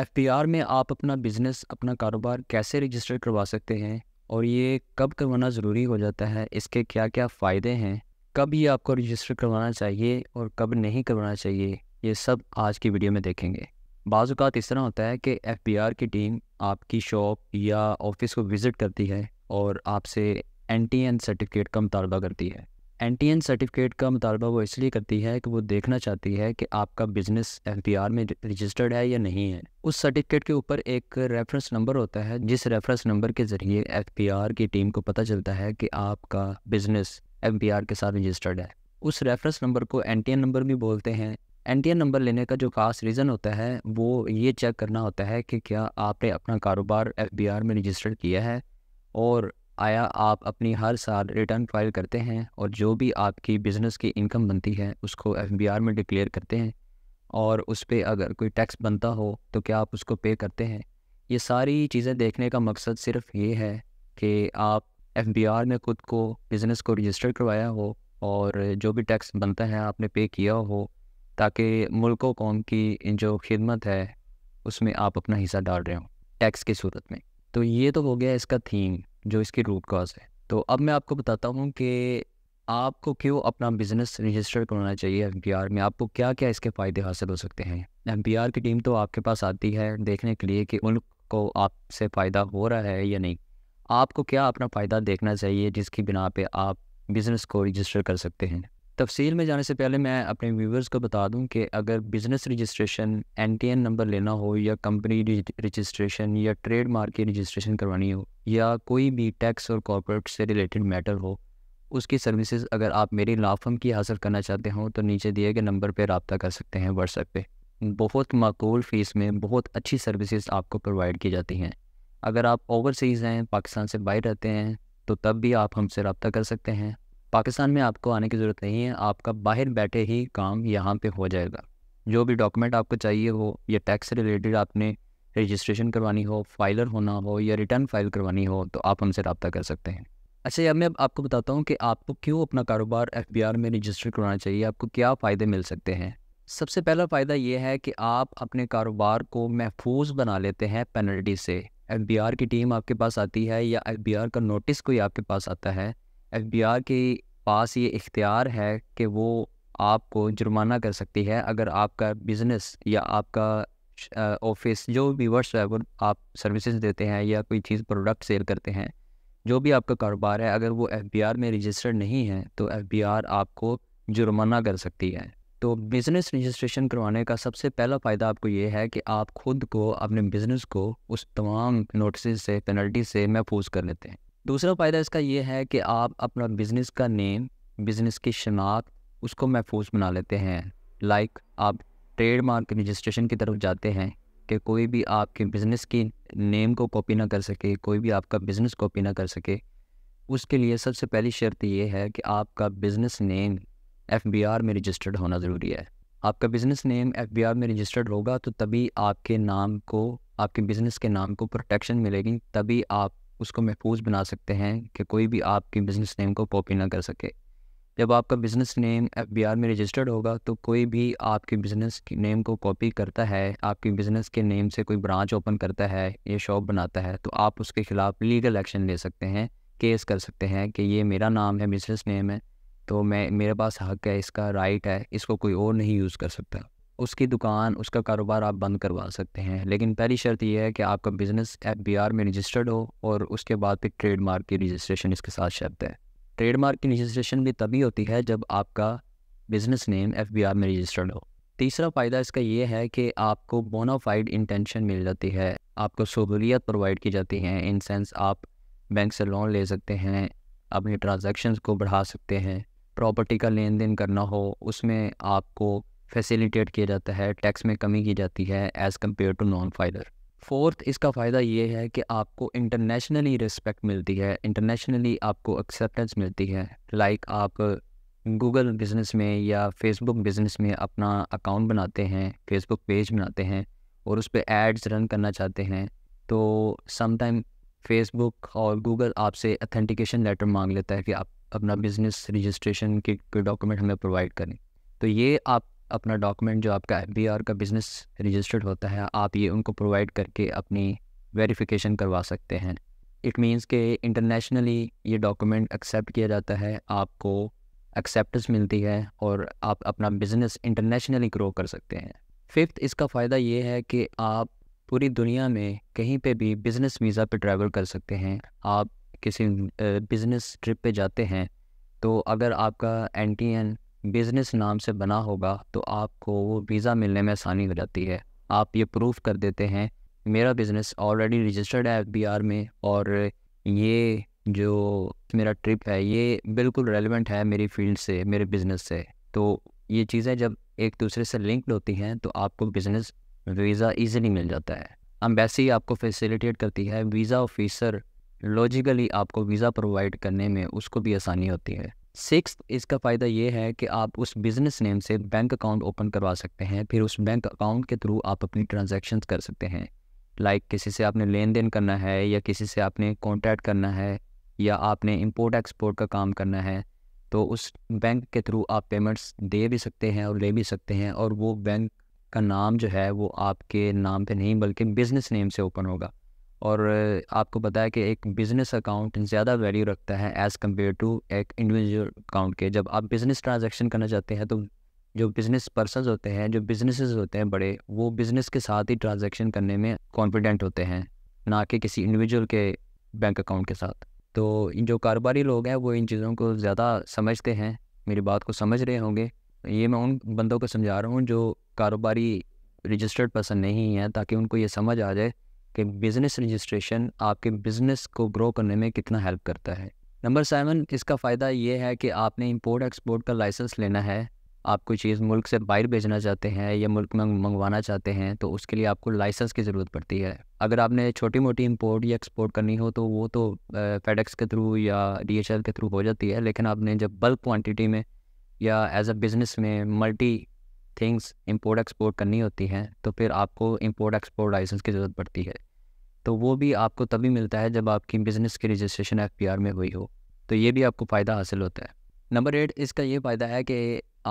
F में आप अपना बिज़नेस अपना कारोबार कैसे रजिस्टर करवा सकते हैं और ये कब करवाना ज़रूरी हो जाता है इसके क्या क्या फ़ायदे हैं कब ये आपको रजिस्टर करवाना चाहिए और कब नहीं करवाना चाहिए ये सब आज की वीडियो में देखेंगे बाज़ात इस तरह होता है कि एफ की टीम आपकी शॉप या ऑफिस को विज़िट करती है और आपसे एन टी एन सर्टिफिकेट का मुतालबा करती है एन टी एन सर्टिफिकेट का मुतालबा वो इसलिए करती है कि वो देखना चाहती है कि आपका बिजनेस एफ पी आर में रजिस्टर्ड है या नहीं है उस सर्टिफिकेट के ऊपर एक रेफरेंस नंबर होता है जिस रेफरेंस नंबर के ज़रिए एफ पी आर की टीम को पता चलता है कि आपका बिजनेस एफ पी आर के साथ रजिस्टर्ड है उस रेफरेंस नंबर को एन टी एन नंबर भी बोलते हैं एन टी एन नंबर लेने का जो खास रीज़न होता है वो ये चेक करना होता है कि क्या आपने अपना कारोबार एफ बी आर में रजिस्टर्ड किया है और आया आप अपनी हर साल रिटर्न फाइल करते हैं और जो भी आपकी बिज़नेस की इनकम बनती है उसको एफ में डिक्लेयर करते हैं और उस पर अगर कोई टैक्स बनता हो तो क्या आप उसको पे करते हैं ये सारी चीज़ें देखने का मकसद सिर्फ ये है कि आप एफ में ख़ुद को बिज़नेस को रजिस्टर करवाया हो और जो भी टैक्स बनता है आपने पे किया हो ताकि मुल्क कौम की जो खिदमत है उसमें आप अपना हिस्सा डाल रहे हो टैक्स की सूरत में तो ये तो हो गया इसका थीम जो इसकी रूट कॉज है तो अब मैं आपको बताता हूँ कि आपको क्यों अपना बिज़नेस रजिस्टर करवाना चाहिए एम पी आर में आपको क्या क्या इसके फ़ायदे हासिल हो सकते हैं एम पी आर की टीम तो आपके पास आती है देखने के लिए कि उनको आपसे फ़ायदा हो रहा है या नहीं आपको क्या अपना फ़ायदा देखना चाहिए जिसकी बिना पे आप बिज़नेस को रजिस्टर कर सकते हैं तफसील में जाने से पहले मैं अपने व्यूवर्स को बता दूं कि अगर business registration N T N number लेना हो या कंपनी रजिस्ट्रेशन या ट्रेड मार्क की रजिस्ट्रेशन करवानी हो या कोई भी टैक्स और कॉरपोरेट से रिलेटेड मैटर हो उसकी सर्विसेज अगर आप मेरी लाफम की हासिल करना चाहते हो तो नीचे दिए गए नंबर पर रबता कर सकते हैं व्हाट्सएप पर बहुत माकूल फ़ीस में बहुत अच्छी सर्विसेज आपको प्रोवाइड की जाती हैं अगर आप ओवरसीज़ हैं पाकिस्तान से बाहर रहते हैं तो तब भी आप हमसे रबता कर सकते हैं पाकिस्तान में आपको आने की ज़रूरत नहीं है आपका बाहर बैठे ही काम यहाँ पे हो जाएगा जो भी डॉक्यूमेंट आपको चाहिए हो या टैक्स रिलेटेड आपने रजिस्ट्रेशन करवानी हो फाइलर होना हो या रिटर्न फाइल करवानी हो तो आप हमसे रबता कर सकते हैं अच्छा यार मैं अब आपको बताता हूँ कि आपको क्यों अपना कारोबार एफ में रजिस्टर करवाना चाहिए आपको क्या फ़ायदे मिल सकते हैं सबसे पहला फ़ायदा ये है कि आप अपने कारोबार को महफूज बना लेते हैं पेनल्टी से एफ की टीम आपके पास आती है या एफ का नोटिस कोई आपके पास आता है एफ के पास ये इख्तियार है कि वो आपको जुर्माना कर सकती है अगर आपका बिज़नेस या आपका ऑफिस जो भी वर्ष आप सर्विसेज देते हैं या कोई चीज़ प्रोडक्ट सेल करते हैं जो भी आपका कारोबार है अगर वो एफ में रजिस्टर्ड नहीं है तो एफ आपको जुर्माना कर सकती है तो बिज़नेस रजिस्ट्रेशन करवाने का सबसे पहला फ़ायदा आपको ये है कि आप खुद को अपने बिज़नेस को उस तमाम नोटिस से पेनल्टी से महफूज कर लेते हैं दूसरा फ़ायदा इसका यह है कि आप अपना बिज़नेस का नेम बिज़नेस की शनाख्त उसको महफूज बना लेते हैं लाइक आप ट्रेड मार्क रजिस्ट्रेशन की तरफ जाते हैं कि कोई भी आपके बिज़नेस की नेम को कॉपी ना कर सके कोई भी आपका बिज़नेस कॉपी ना कर सके उसके लिए सबसे पहली शर्त यह है कि आपका business name F B R में रजिस्टर्ड होना ज़रूरी है आपका business name F B R में रजिस्टर्ड होगा तो तभी आपके नाम को आपके बिज़नेस के नाम को प्रोटेक्शन मिलेगी तभी आप उसको महफूज बना सकते हैं कि कोई भी आपके बिज़नेस नेम को कॉपी ना कर सके जब आपका बिज़नेस नेम एफ में रजिस्टर्ड होगा तो कोई भी आपके बिज़नेस नेम को कॉपी करता है आपके बिज़नेस के नेम से कोई ब्रांच ओपन करता है या शॉप बनाता है तो आप उसके ख़िलाफ़ लीगल एक्शन ले सकते हैं केस कर सकते हैं कि ये मेरा नाम है बिज़नेस नेम है तो मैं मेरे पास हक है इसका राइट है इसको कोई और नहीं यूज़ कर सकता उसकी दुकान उसका कारोबार आप बंद करवा सकते हैं लेकिन पहली शर्त यह है कि आपका बिज़नेस एफ बी में रजिस्टर्ड हो और उसके बाद फिर ट्रेडमार्क की रजिस्ट्रेशन इसके साथ शर्त है ट्रेडमार्क की रजिस्ट्रेशन भी तभी होती है जब आपका बिज़नेस नेम एफ में रजिस्टर्ड हो तीसरा फ़ायदा इसका यह है कि आपको बोनाफाइड इंटेंशन मिल जाती है आपको सहूलियत प्रोवाइड की जाती है इन सेंस आप बैंक से लोन ले सकते हैं अपनी ट्रांजेक्शन को बढ़ा सकते हैं प्रॉपर्टी का लेन देन करना हो उसमें आपको फैसिलिटेट किया जाता है टैक्स में कमी की जाती है as compare to non filer fourth इसका फ़ायदा ये है कि आपको इंटरनेशनली रिस्पेक्ट मिलती है इंटरनेशनली आपको एक्सेप्टेंस मिलती है लाइक like आप गूगल बिज़नेस में या फेसबुक बिज़नेस में अपना अकाउंट बनाते हैं फेसबुक पेज बनाते हैं और उस पर एड्स रन करना चाहते हैं तो समटाइम फेसबुक और गूगल आपसे अथेंटिकेशन लेटर मांग लेता है कि आप अपना बिज़नेस रजिस्ट्रेशन के डॉक्यूमेंट हमें प्रोवाइड करें तो ये आप अपना डॉक्यूमेंट जो आपका एफ का बिज़नेस रजिस्टर्ड होता है आप ये उनको प्रोवाइड करके अपनी वेरिफिकेशन करवा सकते हैं इट मीन्स के इंटरनेशनली ये डॉक्यूमेंट एक्सेप्ट किया जाता है आपको एक्सेप्टेंस मिलती है और आप अपना बिज़नेस इंटरनेशनली ग्रो कर सकते हैं फिफ्थ इसका फ़ायदा ये है कि आप पूरी दुनिया में कहीं पे भी बिज़नेस वीज़ा पे ट्रैवल कर सकते हैं आप किसी बिज़नेस ट्रिप पे जाते हैं तो अगर आपका एन टी एन बिज़नेस नाम से बना होगा तो आपको वो वीज़ा मिलने में आसानी हो जाती है आप ये प्रूफ कर देते हैं मेरा बिज़नेस ऑलरेडी रजिस्टर्ड है एफ में और ये जो मेरा ट्रिप है ये बिल्कुल रेलिवेंट है मेरी फील्ड से मेरे बिज़नेस से तो ये चीज़ें जब एक दूसरे से लिंक्ड होती हैं तो आपको बिज़नेस वीज़ा ईजिली मिल जाता है अम्बेसी आपको फैसिलिटेट करती है वीज़ा ऑफिसर लॉजिकली आपको वीज़ा प्रोवाइड करने में उसको भी आसानी होती है सिक्स इसका फ़ायदा ये है कि आप उस बिज़नेस नेम से बैंक अकाउंट ओपन करवा सकते हैं फिर उस बैंक अकाउंट के थ्रू आप अपनी ट्रांजेक्शन कर सकते हैं लाइक like किसी से आपने लेन देन करना है या किसी से आपने कॉन्टैक्ट करना है या आपने इम्पोर्ट एक्सपोर्ट का काम करना है तो उस बैंक के थ्रू आप पेमेंट्स दे भी सकते हैं और ले भी सकते हैं और वो बैंक का नाम जो है वो आपके नाम पे नहीं बल्कि बिज़नेस नेम से ओपन होगा और आपको पता है कि एक बिज़नेस अकाउंट ज़्यादा वैल्यू रखता है एज़ कम्पेयर टू एक इंडिविजुअल अकाउंट के जब आप बिज़नेस ट्रांजेक्शन करना चाहते हैं तो जो बिज़नेस पर्सन होते हैं जो बिजनेसेस होते हैं बड़े वो बिज़नेस के साथ ही ट्रांजेक्शन करने में कॉन्फिडेंट होते हैं ना कि किसी इंडिविजुअल के बैंक अकाउंट के साथ तो जो कारोबारी लोग हैं वो इन चीज़ों को ज़्यादा समझते हैं मेरी बात को समझ रहे होंगे ये मैं उन बंदों को समझा रहा हूँ जो कारोबारी रजिस्टर्ड पर्सन नहीं है ताकि उनको ये समझ आ जाए कि बिज़नेस रजिस्ट्रेशन आपके बिज़नेस को ग्रो करने में कितना हेल्प करता है नंबर सेवन इसका फ़ायदा ये है कि आपने इम्पोर्ट एक्सपोर्ट का लाइसेंस लेना है आप कोई चीज़ मुल्क से बाहर भेजना चाहते हैं या मुल्क में मंगवाना चाहते हैं तो उसके लिए आपको लाइसेंस की ज़रूरत पड़ती है अगर आपने छोटी मोटी इम्पोर्ट या एक्सपोर्ट करनी हो तो वो तो फेडेक्स के थ्रू या डी के थ्रू हो जाती है लेकिन आपने जब बल्क क्वान्टिटी में या एज अ बिज़नेस में मल्टी थिंग्स इंपोर्ट एक्सपोर्ट करनी होती हैं तो फिर आपको इंपोर्ट एक्सपोर्ट लाइसेंस की ज़रूरत पड़ती है तो वो भी आपको तभी मिलता है जब आपकी बिज़नेस की रजिस्ट्रेशन एफ में हुई हो तो ये भी आपको फ़ायदा हासिल होता है नंबर एट इसका ये फ़ायदा है कि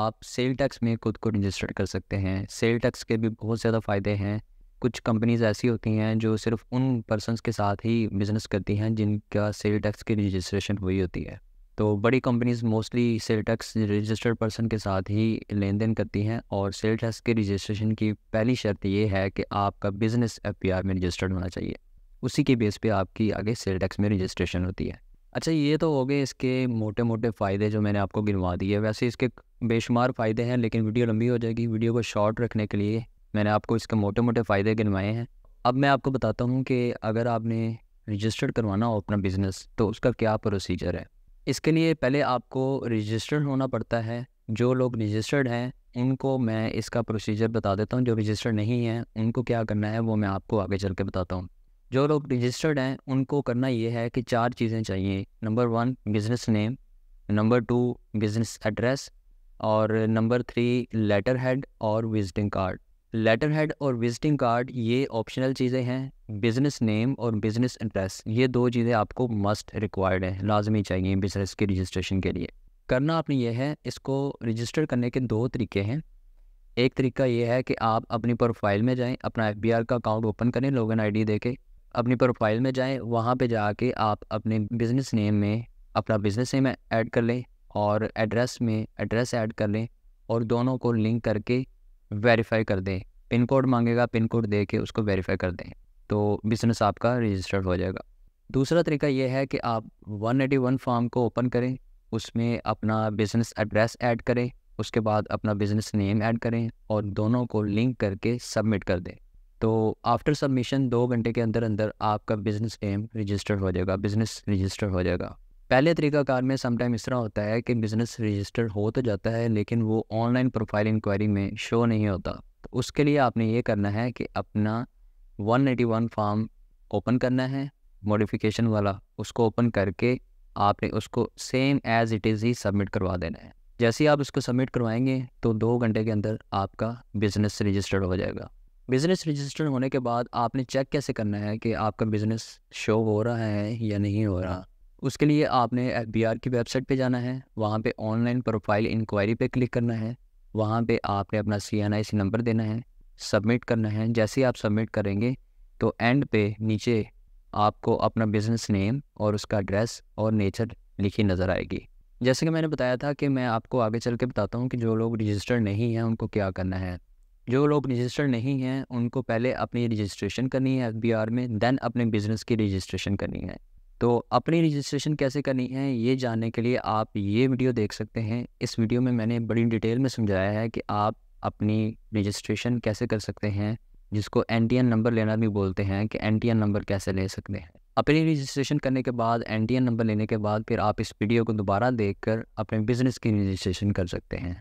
आप सेल टैक्स में खुद को रजिस्टर कर सकते हैं सेल टैक्स के भी बहुत ज़्यादा फ़ायदे हैं कुछ कंपनीज ऐसी होती हैं जो सिर्फ उन पर्सनस के साथ ही बिज़नेस करती हैं जिनका सेल टैक्स की रजिस्ट्रेशन हुई होती है तो बड़ी companies mostly sale tax registered person के साथ ही लेन देन करती हैं और सेल टैक्स के रजिस्ट्रेशन की पहली शर्त ये है कि आपका बिजनेस एफ में रजिस्टर्ड होना चाहिए उसी के बेस पे आपकी आगे सेल टैक्स में रजिस्ट्रेशन होती है अच्छा ये तो हो गए इसके मोटे मोटे फ़ायदे जो मैंने आपको गिनवा दिए वैसे इसके बेशुमार फ़ायदे हैं लेकिन वीडियो लंबी हो जाएगी वीडियो को शॉर्ट रखने के लिए मैंने आपको इसके मोटे मोटे फ़ायदे गिनवाए हैं अब मैं आपको बताता हूँ कि अगर आपने रजिस्टर्ड करवाना हो अपना बिज़नेस तो उसका क्या प्रोसीजर है इसके लिए पहले आपको रजिस्टर्ड होना पड़ता है जो लोग रजिस्टर्ड हैं उनको मैं इसका प्रोसीजर बता देता हूँ जो रजिस्टर्ड नहीं है उनको क्या करना है वो मैं आपको आगे चल के बताता हूँ जो लोग रजिस्टर्ड हैं उनको करना ये है कि चार चीज़ें चाहिए number one business name number two business address और नंबर थ्री लेटर हेड और विजिटिंग कार्ड लेटर हेड और विजिटिंग कार्ड ये ऑप्शनल चीज़ें हैं बिज़नेस नेम और बिज़नेस एड्रेस ये दो चीज़ें आपको मस्ट रिक्वायर्ड हैं लाजमी चाहिए बिज़नेस के रजिस्ट्रेशन के लिए करना आपने ये है इसको रजिस्टर करने के दो तरीके हैं एक तरीका ये है कि आप अपनी प्रोफाइल में जाएं अपना एफ का अकाउंट ओपन करें लॉगिन आईडी देके अपनी प्रोफाइल में जाएं वहाँ पे जाके आप अपने बिज़नेस नेम में अपना बिज़नेस नेम ऐड कर लें और एड्रेस में एड्रेस ऐड कर लें और दोनों को लिंक करके वेरीफाई कर दें पिन कोड मांगेगा पिन कोड दे के उसको वेरीफाई कर दें तो बिज़नेस आपका रजिस्टर्ड हो जाएगा दूसरा तरीका ये है कि आप 181 फॉर्म को ओपन करें उसमें अपना बिज़नेस एड्रेस ऐड करें उसके बाद अपना बिज़नेस नेम ऐड करें और दोनों को लिंक करके सबमिट कर दें तो आफ्टर सबमिशन दो घंटे के अंदर अंदर आपका बिज़नेस नेम रजिस्टर्ड हो जाएगा बिज़नेस रजिस्टर्ड हो जाएगा पहले तरीकाकार में समटाइम इस तरह होता है कि बिज़नेस रजिस्टर हो तो जाता है लेकिन वो ऑनलाइन प्रोफाइल इंक्वायरी में शो नहीं होता तो उसके लिए आपने ये करना है कि अपना 181 फॉर्म ओपन करना है मॉडिफिकेशन वाला उसको ओपन करके आपने उसको सेम एज़ इट इज़ ही सबमिट करवा देना है जैसे ही आप उसको सबमिट करवाएंगे तो दो घंटे के अंदर आपका बिज़नेस रजिस्टर्ड हो जाएगा बिज़नेस रजिस्टर्ड होने के बाद आपने चेक कैसे करना है कि आपका बिज़नेस शो हो रहा है या नहीं हो रहा उसके लिए आपने एफ की वेबसाइट पे जाना है वहाँ पे ऑनलाइन प्रोफाइल इंक्वायरी पे क्लिक करना है वहाँ पे आपने अपना सी एन आई सी नंबर देना है सबमिट करना है जैसे आप सबमिट करेंगे तो एंड पे नीचे आपको अपना बिजनेस नेम और उसका एड्रेस और नेचर लिखी नज़र आएगी जैसे कि मैंने बताया था कि मैं आपको आगे चल के बताता हूँ कि जो लोग रजिस्टर्ड नहीं हैं उनको क्या करना है जो लोग रजिस्टर्ड नहीं हैं उनको पहले अपनी रजिस्ट्रेशन करनी है एफ में देन अपने बिज़नेस की रजिस्ट्रेशन करनी है तो अपनी रजिस्ट्रेशन कैसे करनी है ये जानने के लिए आप ये वीडियो देख सकते हैं इस वीडियो में मैंने बड़ी डिटेल में समझाया है कि आप अपनी रजिस्ट्रेशन कैसे कर सकते हैं जिसको एन नंबर लेना भी बोलते हैं कि एन नंबर कैसे ले सकते हैं अपनी रजिस्ट्रेशन करने के बाद एन नंबर लेने के बाद फिर आप इस वीडियो को दोबारा देखकर अपने बिज़नेस की रजिस्ट्रेशन कर सकते हैं